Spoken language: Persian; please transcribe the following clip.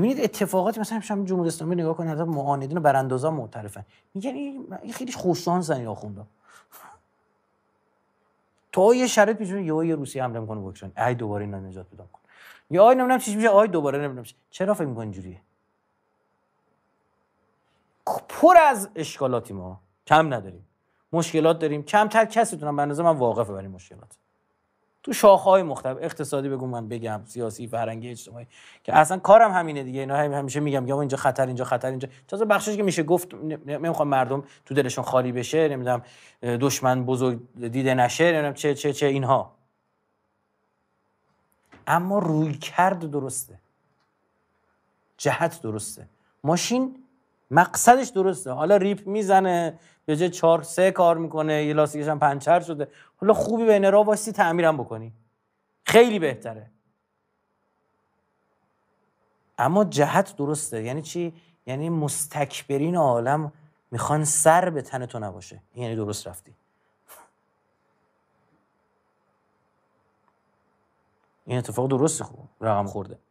میبینید اتفاقاتی مثلا شما جمهوری اسلامی نگاه کنید حتی معاندین و براندازا معترفن میگن این خیلی خوشان زنی آخوندا تو یه شرط پیش میاد یه روسیه حمله میکنه به اوکراین ای دوباره اینا نجات پیدا کن یا آی نمیدونم چی میشه ای دوباره نمیدونم چرا فکر میکنین اینجوریه پر از اشکالاتی ما کم نداریم مشکلات داریم کمتر کسی تونم به اندازه من واقفه برای مشکلات تو های مختلف اقتصادی بگو من بگم سیاسی فرهنگی اجتماعی که اصلا کارم همینه دیگه اینا همیشه میگم یا اینجا خطر اینجا خطر اینجا چرا بخشش که میشه گفت نمیخوام مردم تو دلشون خالی بشه نمیدونم دشمن بزرگ دیده نشه نمیدونم چه چه چه اینها اما روی کرد درسته جهت درسته ماشین مقصدش درسته حالا ریپ میزنه به جای 4 3 کار میکنه یه لاستیکش هم پنچر شده حالا خوبی بین را واسی تعمیرم بکنی خیلی بهتره اما جهت درسته یعنی چی یعنی مستکبرین عالم میخوان سر به تن تو نباشه یعنی درست رفتی این اتفاق درسته خوب رقم خورده